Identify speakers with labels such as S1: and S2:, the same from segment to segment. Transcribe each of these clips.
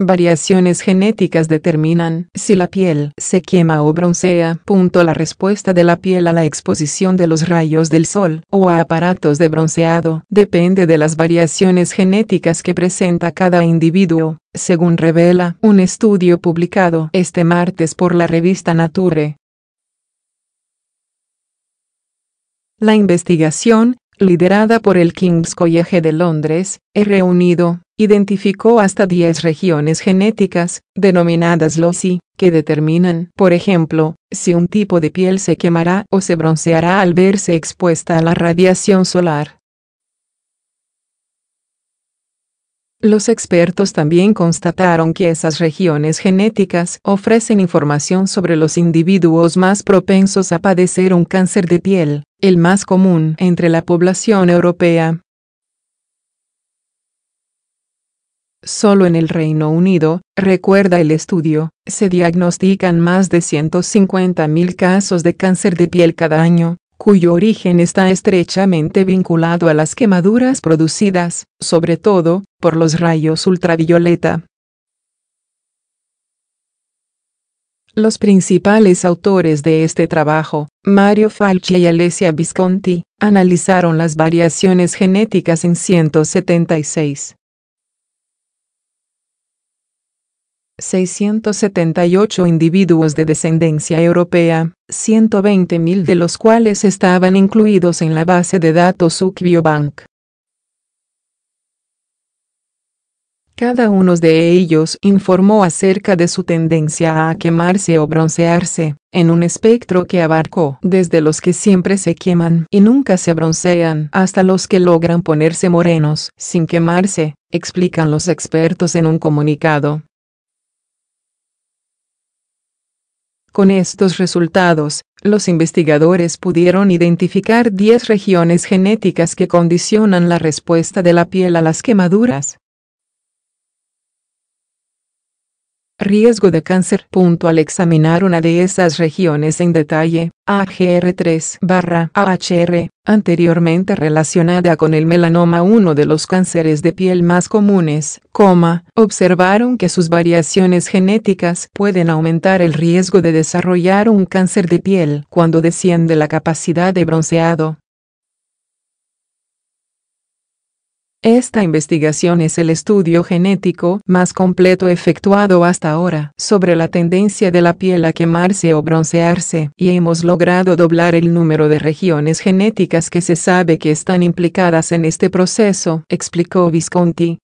S1: Variaciones genéticas determinan si la piel se quema o broncea. la respuesta de la piel a la exposición de los rayos del sol o a aparatos de bronceado depende de las variaciones genéticas que presenta cada individuo, según revela un estudio publicado este martes por la revista Nature. La investigación liderada por el King's College de Londres, he reunido, identificó hasta 10 regiones genéticas, denominadas loci, que determinan, por ejemplo, si un tipo de piel se quemará o se bronceará al verse expuesta a la radiación solar. Los expertos también constataron que esas regiones genéticas ofrecen información sobre los individuos más propensos a padecer un cáncer de piel el más común entre la población europea. Solo en el Reino Unido, recuerda el estudio, se diagnostican más de 150.000 casos de cáncer de piel cada año, cuyo origen está estrechamente vinculado a las quemaduras producidas, sobre todo, por los rayos ultravioleta. Los principales autores de este trabajo, Mario Falchi y Alessia Visconti, analizaron las variaciones genéticas en 176. 678 individuos de descendencia europea, 120.000 de los cuales estaban incluidos en la base de datos Biobank. Cada uno de ellos informó acerca de su tendencia a quemarse o broncearse, en un espectro que abarcó desde los que siempre se queman y nunca se broncean hasta los que logran ponerse morenos sin quemarse, explican los expertos en un comunicado. Con estos resultados, los investigadores pudieron identificar 10 regiones genéticas que condicionan la respuesta de la piel a las quemaduras, riesgo de cáncer. Al examinar una de esas regiones en detalle, AGR3-AHR, anteriormente relacionada con el melanoma, uno de los cánceres de piel más comunes, observaron que sus variaciones genéticas pueden aumentar el riesgo de desarrollar un cáncer de piel cuando desciende la capacidad de bronceado. Esta investigación es el estudio genético más completo efectuado hasta ahora sobre la tendencia de la piel a quemarse o broncearse, y hemos logrado doblar el número de regiones genéticas que se sabe que están implicadas en este proceso, explicó Visconti.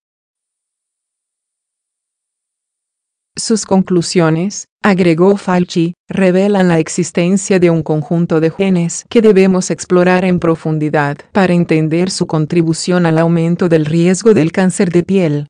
S1: Sus conclusiones, agregó Falchi, revelan la existencia de un conjunto de genes que debemos explorar en profundidad para entender su contribución al aumento del riesgo del cáncer de piel.